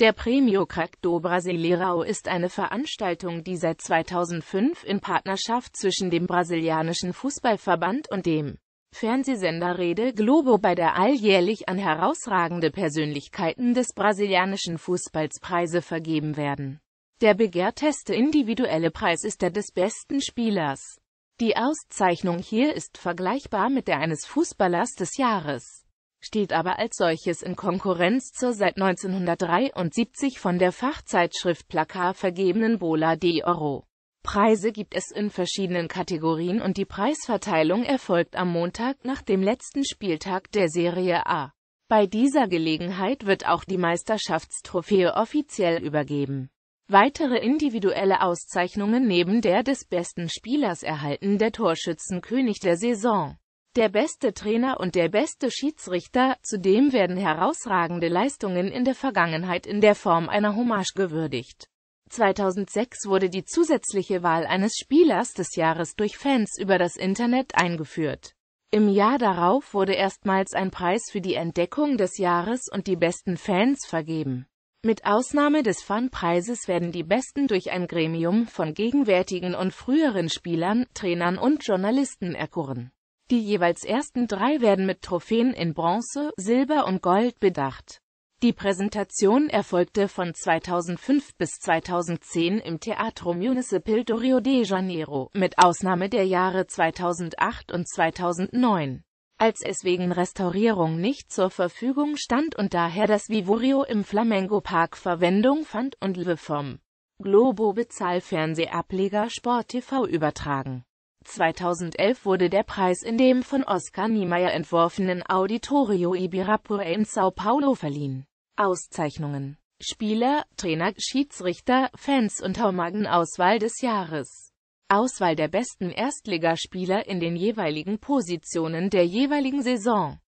Der Premio Crack do Brasileirao ist eine Veranstaltung, die seit 2005 in Partnerschaft zwischen dem brasilianischen Fußballverband und dem Fernsehsender Rede Globo bei der alljährlich an herausragende Persönlichkeiten des brasilianischen Fußballs Preise vergeben werden. Der begehrteste individuelle Preis ist der des besten Spielers. Die Auszeichnung hier ist vergleichbar mit der eines Fußballers des Jahres steht aber als solches in Konkurrenz zur seit 1973 von der Fachzeitschrift Plakat vergebenen Bola de Oro. Preise gibt es in verschiedenen Kategorien und die Preisverteilung erfolgt am Montag nach dem letzten Spieltag der Serie A. Bei dieser Gelegenheit wird auch die Meisterschaftstrophäe offiziell übergeben. Weitere individuelle Auszeichnungen neben der des besten Spielers erhalten der Torschützenkönig der Saison der beste Trainer und der beste Schiedsrichter, zudem werden herausragende Leistungen in der Vergangenheit in der Form einer Hommage gewürdigt. 2006 wurde die zusätzliche Wahl eines Spielers des Jahres durch Fans über das Internet eingeführt. Im Jahr darauf wurde erstmals ein Preis für die Entdeckung des Jahres und die besten Fans vergeben. Mit Ausnahme des Fanpreises werden die Besten durch ein Gremium von gegenwärtigen und früheren Spielern, Trainern und Journalisten erkoren. Die jeweils ersten drei werden mit Trophäen in Bronze, Silber und Gold bedacht. Die Präsentation erfolgte von 2005 bis 2010 im Teatro Municipal do Rio de Janeiro, mit Ausnahme der Jahre 2008 und 2009 als es wegen Restaurierung nicht zur Verfügung stand und daher das Vivorio im Flamengo Park Verwendung fand und Le vom Globo Bezahlfernsehableger Sport TV übertragen. 2011 wurde der Preis in dem von Oskar Niemeyer entworfenen Auditorio Ibirapuera in Sao Paulo verliehen. Auszeichnungen Spieler, Trainer, Schiedsrichter, Fans und Haumagen Auswahl des Jahres. Auswahl der besten Erstligaspieler in den jeweiligen Positionen der jeweiligen Saison.